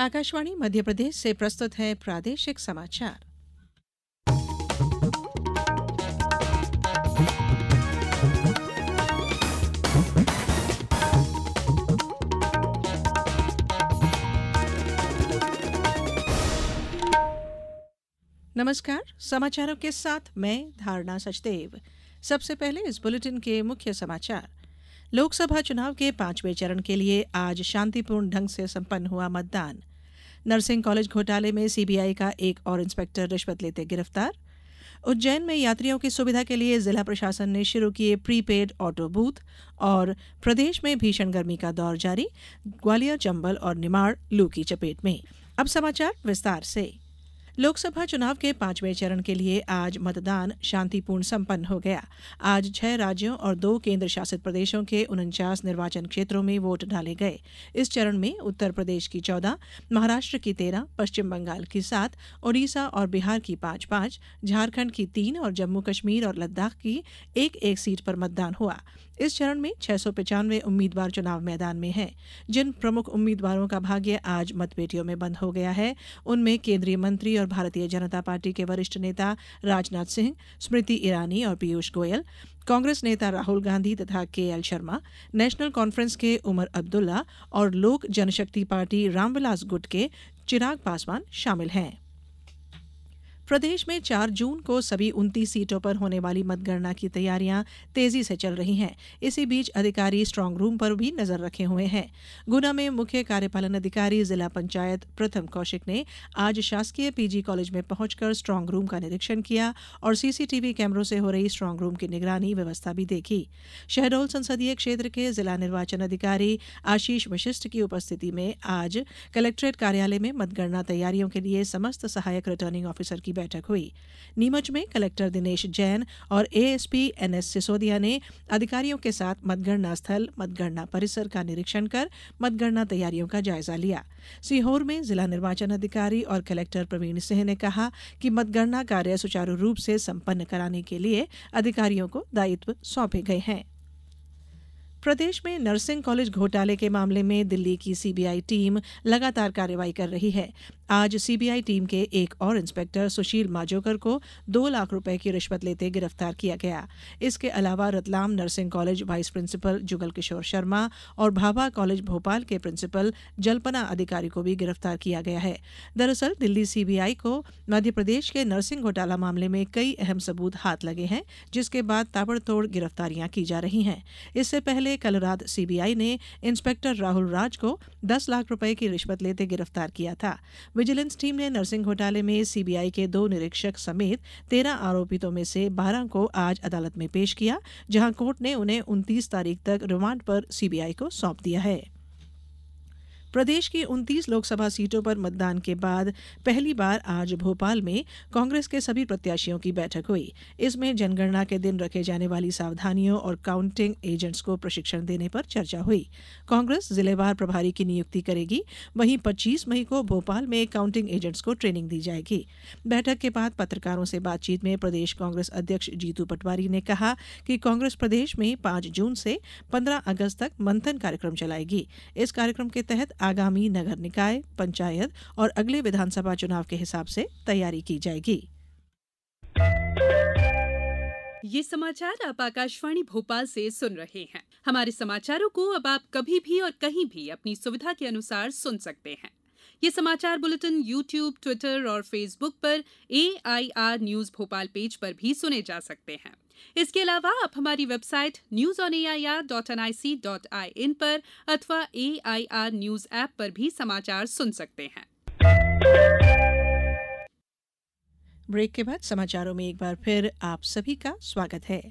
आकाशवाणी मध्यप्रदेश से प्रस्तुत है प्रादेशिक समाचार नमस्कार समाचारों के साथ मैं धारणा सचदेव सबसे पहले इस बुलेटिन के मुख्य समाचार लोकसभा चुनाव के पांचवें चरण के लिए आज शांतिपूर्ण ढंग से संपन्न हुआ मतदान नर्सिंग कॉलेज घोटाले में सीबीआई का एक और इंस्पेक्टर रिश्वत लेते गिरफ्तार उज्जैन में यात्रियों की सुविधा के लिए जिला प्रशासन ने शुरू किए प्रीपेड ऑटो बूथ और प्रदेश में भीषण गर्मी का दौर जारी ग्वालियर चंबल और निमाड़ लू की चपेट में अब समाचार विस्तार से लोकसभा चुनाव के पांचवें चरण के लिए आज मतदान शांतिपूर्ण संपन्न हो गया आज छह राज्यों और दो केंद्र शासित प्रदेशों के उनचास निर्वाचन क्षेत्रों में वोट डाले गए इस चरण में उत्तर प्रदेश की चौदह महाराष्ट्र की तेरह पश्चिम बंगाल की सात ओडिशा और बिहार की पांच पांच झारखंड की तीन और जम्मू कश्मीर और लद्दाख की एक एक सीट पर मतदान हुआ इस चरण में छह सौ पिचानवे उम्मीदवार चुनाव मैदान में हैं जिन प्रमुख उम्मीदवारों का भाग्य आज मतपेटियों में बंद हो गया है उनमें केंद्रीय मंत्री और भारतीय जनता पार्टी के वरिष्ठ नेता राजनाथ सिंह स्मृति ईरानी और पीयूष गोयल कांग्रेस नेता राहुल गांधी तथा के एल शर्मा नेशनल कॉन्फ्रेंस के उमर अब्दुल्ला और लोक जनशक्ति पार्टी रामविलास गुट के चिराग पासवान शामिल हैं प्रदेश में 4 जून को सभी उनतीस सीटों पर होने वाली मतगणना की तैयारियां तेजी से चल रही हैं इसी बीच अधिकारी स्ट्रांग रूम पर भी नजर रखे हुए हैं गुना में मुख्य कार्यपालन अधिकारी जिला पंचायत प्रथम कौशिक ने आज शासकीय पीजी कॉलेज में पहुंचकर स्ट्रांग रूम का निरीक्षण किया और सीसीटीवी कैमरों से हो रही स्ट्रांग रूम की निगरानी व्यवस्था भी देखी शहडोल संसदीय क्षेत्र के जिला निर्वाचन अधिकारी आशीष वशिष्ठ की उपस्थिति में आज कलेक्ट्रेट कार्यालय में मतगणना तैयारियों के लिए समस्त सहायक रिटर्निंग ऑफिसर की की बैठक हुई नीमच में कलेक्टर दिनेश जैन और एएसपी एनएस सिसोदिया ने अधिकारियों के साथ मतगणना स्थल मतगणना परिसर का निरीक्षण कर मतगणना तैयारियों का जायजा लिया सीहोर में जिला निर्वाचन अधिकारी और कलेक्टर प्रवीण सिंह ने कहा कि मतगणना कार्य सुचारू रूप से संपन्न कराने के लिए अधिकारियों को दायित्व सौंपे गए हैं प्रदेश में नर्सिंग कॉलेज घोटाले के मामले में दिल्ली की सीबीआई टीम लगातार कार्रवाई कर रही है आज सीबीआई टीम के एक और इंस्पेक्टर सुशील माजोकर को दो लाख रुपए की रिश्वत लेते गिरफ्तार किया गया इसके अलावा Ratlam nursing college vice principal Jugal Kishore Sharma और भाभा कॉलेज भोपाल के प्रिंसिपल जल्पना अधिकारी को भी गिरफ्तार किया गया है दरअसल दिल्ली सीबीआई को मध्य प्रदेश के नर्सिंग घोटाला मामले में कई अहम सबूत हाथ लगे हैं जिसके बाद ताबड़तोड़ गिरफ्तारियां की जा रही हैं इससे पहले से कल रात सीबीआई ने इंस्पेक्टर राहुल राज को दस लाख रुपए की रिश्वत लेते गिरफ्तार किया था विजिलेंस टीम ने नर्सिंग घोटाले में सीबीआई के दो निरीक्षक समेत तेरह आरोपितों में से बारह को आज अदालत में पेश किया जहां कोर्ट ने उन्हें उनतीस तारीख तक रिमांड पर सीबीआई को सौंप दिया है प्रदेश की उनतीस लोकसभा सीटों पर मतदान के बाद पहली बार आज भोपाल में कांग्रेस के सभी प्रत्याशियों की बैठक हुई इसमें जनगणना के दिन रखे जाने वाली सावधानियों और काउंटिंग एजेंट्स को प्रशिक्षण देने पर चर्चा हुई कांग्रेस जिलेवार प्रभारी की नियुक्ति करेगी वहीं पच्चीस मई को भोपाल में काउंटिंग एजेंट्स को ट्रेनिंग दी जाएगी बैठक के बाद पत्रकारों से बातचीत में प्रदेश कांग्रेस अध्यक्ष जीतू पटवारी ने कहा कि कांग्रेस प्रदेश में पांच जून से पंद्रह अगस्त तक मंथन कार्यक्रम चलाएगी इस कार्यक्रम के तहत आगामी नगर निकाय पंचायत और अगले विधानसभा चुनाव के हिसाब से तैयारी की जाएगी ये समाचार आप आकाशवाणी भोपाल से सुन रहे हैं हमारे समाचारों को अब आप कभी भी और कहीं भी अपनी सुविधा के अनुसार सुन सकते हैं ये समाचार बुलेटिन यू ट्यूब ट्विटर और फेसबुक पर एआईआर न्यूज भोपाल पेज पर भी सुने जा सकते हैं इसके अलावा आप हमारी website news on A I R dot N I C dot I N पर अथवा A I R news app पर भी समाचार सुन सकते हैं ब्रेक के बाद समाचारों में एक बार फिर आप सभी का स्वागत है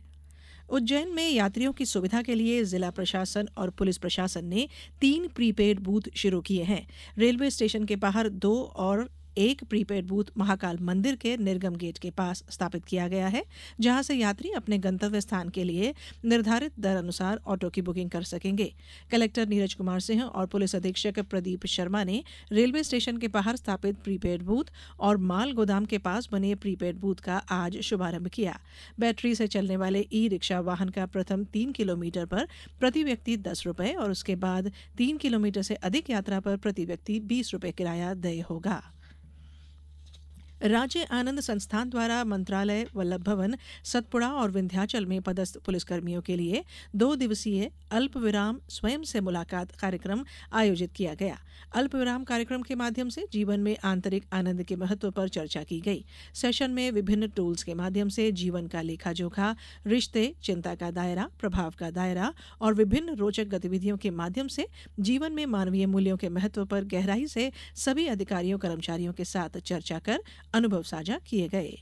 उज्जैन में यात्रियों की सुविधा के लिए जिला प्रशासन और पुलिस प्रशासन ने तीन प्रीपेड बूथ शुरू किए हैं रेलवे स्टेशन के बाहर दो और एक प्रीपेड बूथ महाकाल मंदिर के निर्गम गेट के पास स्थापित किया गया है जहां से यात्री अपने गंतव्य स्थान के लिए निर्धारित दर अनुसार ऑटो की बुकिंग कर सकेंगे कलेक्टर नीरज कुमार सिंह और पुलिस अधीक्षक प्रदीप शर्मा ने रेलवे स्टेशन के बाहर स्थापित प्रीपेड बूथ और माल गोदाम के पास बने प्रीपेड बूथ का आज शुभारंभ किया बैटरी से चलने वाले ई रिक्शा वाहन का प्रथम तीन किलोमीटर पर प्रति व्यक्ति दस रुपये और उसके बाद तीन किलोमीटर से अधिक यात्रा पर प्रति व्यक्ति बीस रुपये किराया देय होगा राज्य आनंद संस्थान द्वारा मंत्रालय वल्लभ भवन सतपुड़ा और विंध्याचल में पदस्थ पुलिसकर्मियों के लिए दो दिवसीय अल्प विराम स्वयं से मुलाकात कार्यक्रम आयोजित किया गया अल्प विराम कार्यक्रम के माध्यम से जीवन में आंतरिक आनंद के महत्व पर चर्चा की गई सेशन में विभिन्न टूल्स के माध्यम से जीवन का लेखा जोखा रिश्ते चिंता का दायरा प्रभाव का दायरा और विभिन्न रोचक गतिविधियों के माध्यम से जीवन में मानवीय मूल्यों के महत्व पर गहराई से सभी अधिकारियों कर्मचारियों के साथ चर्चा कर अनुभव साझा किये गये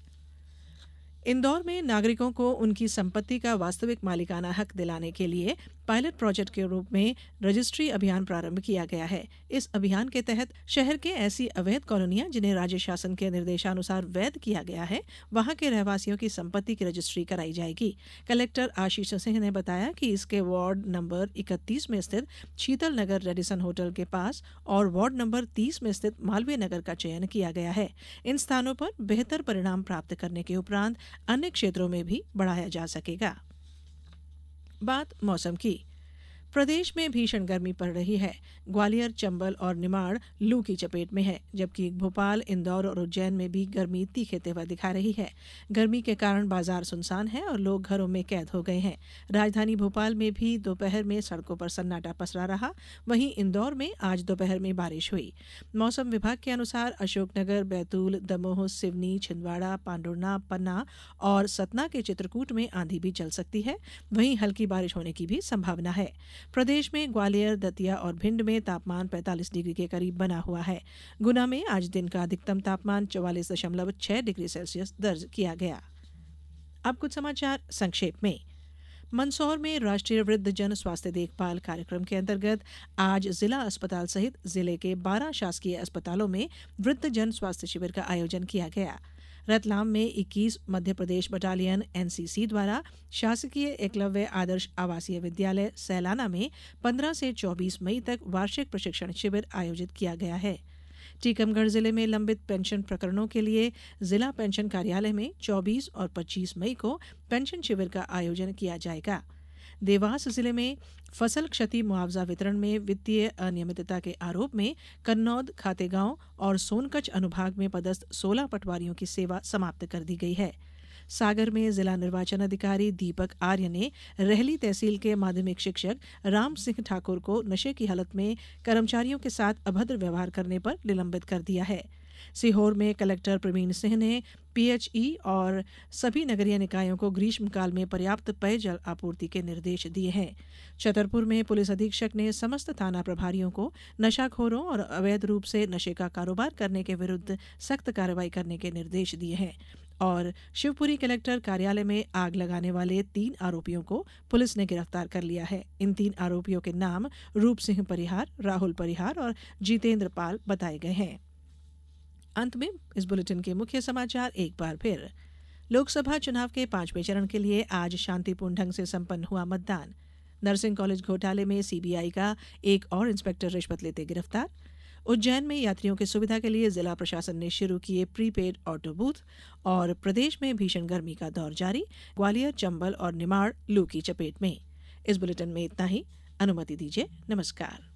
इंदौर में नागरिकों को उनकी संपत्ति का वास्तविक मालिकाना हक दिलाने के लिए पायलट प्रोजेक्ट के रूप में रजिस्ट्री अभियान प्रारंभ किया गया है इस अभियान के तहत शहर के ऐसी अवैध कॉलोनियां जिन्हें राज्य शासन के निर्देशानुसार वैध किया गया है वहां के रहवासियों की संपत्ति की रजिस्ट्री कराई जाएगी कलेक्टर आशीष सिंह ने बताया कि इसके वार्ड नंबर इकतीस में स्थित शीतल नगर रेडिसन होटल के पास और वार्ड नंबर तीस में स्थित मालवीय नगर का चयन किया गया है इन स्थानों पर बेहतर परिणाम प्राप्त करने के उपरांत अन्य क्षेत्रों में भी बढ़ाया जा सकेगा बात मौसम की प्रदेश में भीषण गर्मी पड़ रही है ग्वालियर चंबल और निमाड़ लू की चपेट में है जबकि भोपाल इंदौर और उज्जैन में भी गर्मी तीखे तेवर दिखा रही है गर्मी के कारण बाजार सुनसान है और लोग घरों में कैद हो गए हैं राजधानी भोपाल में भी दोपहर में सड़कों पर सन्नाटा पसरा रहा वहीं इंदौर में आज दोपहर में बारिश हुई मौसम विभाग के अनुसार अशोकनगर बैतूल दमोह सिवनी छिंदवाड़ा पांडुर्ना पन्ना और सतना के चित्रकूट में आंधी भी चल सकती है वहीं हल्की बारिश होने की भी संभावना है प्रदेश में ग्वालियर दतिया और भिंड में तापमान पैंतालीस डिग्री के करीब बना हुआ है गुना में आज दिन का अधिकतम तापमान चौवालीस दशमलव छह डिग्री सेल्सियस दर्ज किया गया अब कुछ समाचार संक्षेप में मंदसौर में राष्ट्रीय वृद्ध जन स्वास्थ्य देखभाल कार्यक्रम के अंतर्गत आज जिला अस्पताल सहित जिले के 12 शासकीय अस्पतालों में वृद्ध जन स्वास्थ्य शिविर का आयोजन किया गया रतलाम में इक्कीस मध्य प्रदेश बटालियन एनसीसी द्वारा शासकीय एकलव्य आदर्श आवासीय विद्यालय सैलाना में 15 से चौबीस मई तक वार्षिक प्रशिक्षण शिविर आयोजित किया गया है टीकमगढ़ जिले में लंबित पेंशन प्रकरणों के लिए जिला पेंशन कार्यालय में 24 और 25 मई को पेंशन शिविर का आयोजन किया जाएगा देवास जिले में फसल क्षति मुआवजा वितरण में वित्तीय अनियमितता के आरोप में कन्नौद खातेगांव और सोनकच अनुभाग में पदस्थ सोलह पटवारियों की सेवा समाप्त कर दी गई है सागर में जिला निर्वाचन अधिकारी दीपक आर्य ने रहली तहसील के माध्यमिक शिक्षक राम सिंह ठाकुर को नशे की हालत में कर्मचारियों के साथ अभद्र व्यवहार करने पर निलंबित कर दिया है सीहोर में कलेक्टर प्रवीण सिंह ने पीएचई और सभी नगरीय निकायों को ग्रीष्मकाल में पर्याप्त पेयजल आपूर्ति के निर्देश दिए हैं छतरपुर में पुलिस अधीक्षक ने समस्त थाना प्रभारियों को नशाखोरों और अवैध रूप से नशे का कारोबार करने के विरुद्ध सख्त कार्रवाई करने के निर्देश दिए हैं और शिवपुरी कलेक्टर कार्यालय में आग लगाने वाले तीन आरोपियों को पुलिस ने गिरफ्तार कर लिया है इन तीन आरोपियों के नाम रूप सिंह परिहार राहुल परिहार और जितेंद्र पाल बताए गए हैं अंत में इस बुलेटिन के मुख्य समाचार एक बार फिर लोकसभा चुनाव के पांचवें चरण के लिए आज शांतिपूर्ण ढंग से संपन्न हुआ मतदान नर्सिंग कॉलेज घोटाले में सीबीआई का एक और इंस्पेक्टर रिश्वत लेते गिरफ्तार उज्जैन में यात्रियों की सुविधा के लिए जिला प्रशासन ने शुरू किए प्रीपेड ऑटो बूथ और प्रदेश में भीषण गर्मी का दौर जारी ग्वालियर चंबल और निमाड़ लू की चपेट में इस बुलेटिन में इतना ही अनुमति दीजिए नमस्कार